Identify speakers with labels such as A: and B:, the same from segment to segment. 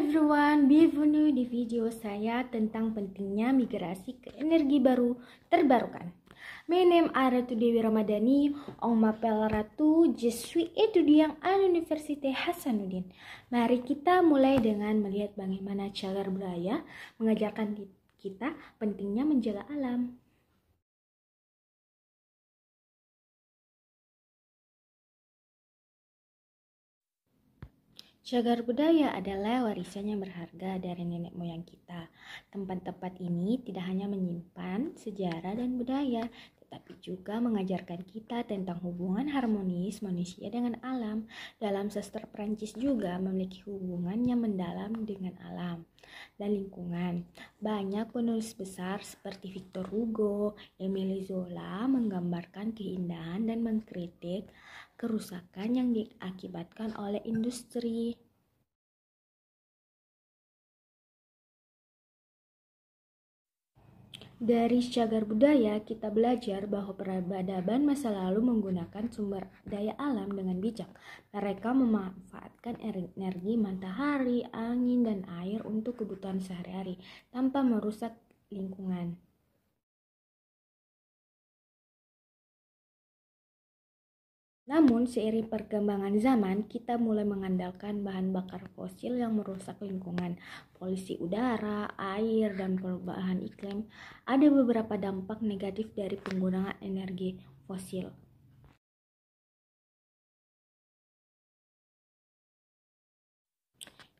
A: everyone, bienvenue di video saya tentang pentingnya migrasi ke energi
B: baru terbarukan. My name are Dewi Ramadhani, ong mapel Ratu, Jesuit di yang à Hasanuddin. Mari kita mulai
A: dengan melihat bagaimana cagar budaya mengajarkan kita pentingnya menjaga alam. Cagar budaya adalah
B: warisan yang berharga dari nenek moyang kita. Tempat-tempat ini tidak hanya menyimpan sejarah dan budaya, tapi juga mengajarkan kita tentang hubungan harmonis manusia dengan alam. Dalam sastra Perancis juga memiliki hubungan yang mendalam dengan alam dan lingkungan. Banyak penulis besar seperti Victor Hugo, Emile Zola menggambarkan keindahan dan mengkritik
A: kerusakan yang diakibatkan oleh industri Dari cagar budaya, kita belajar bahwa peradaban masa lalu menggunakan sumber
B: daya alam dengan bijak. Mereka memanfaatkan energi matahari,
A: angin, dan air untuk kebutuhan sehari-hari tanpa merusak lingkungan. Namun, seiring perkembangan zaman, kita mulai mengandalkan bahan bakar fosil yang merusak
B: lingkungan, polisi udara, air, dan perubahan iklim. Ada beberapa
A: dampak negatif dari penggunaan energi fosil.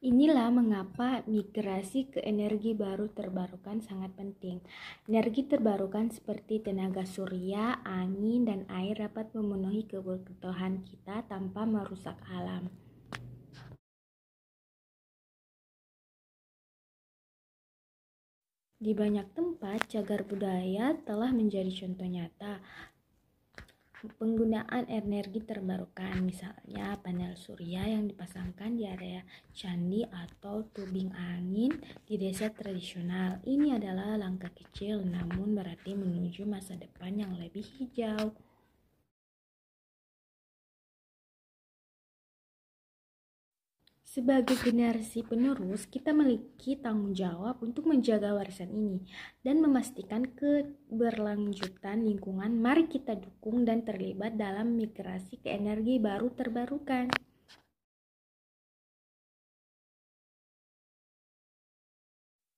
A: Inilah mengapa migrasi ke energi baru terbarukan sangat penting. Energi
B: terbarukan seperti tenaga surya, angin, dan air dapat memenuhi kebutuhan
A: kita tanpa merusak alam. Di banyak tempat, cagar budaya telah menjadi contoh nyata penggunaan energi
B: terbarukan misalnya panel surya yang dipasangkan di area candi atau tubing angin di desa tradisional ini adalah langkah kecil namun
A: berarti menuju masa depan yang lebih hijau Sebagai generasi penerus, kita memiliki tanggung jawab untuk menjaga warisan ini dan memastikan
B: keberlanjutan lingkungan. Mari kita dukung dan terlibat dalam migrasi ke
A: energi baru terbarukan.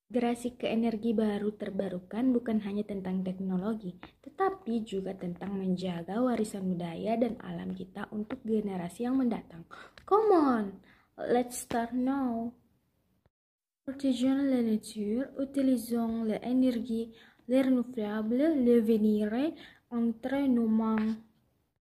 A: Migrasi ke energi baru terbarukan bukan hanya
B: tentang teknologi, tetapi juga tentang menjaga warisan budaya dan alam kita untuk generasi yang mendatang. Come on! Let's start now. Protégeons la nature, utilisons l'énergie renouvelable, le entre nos mains.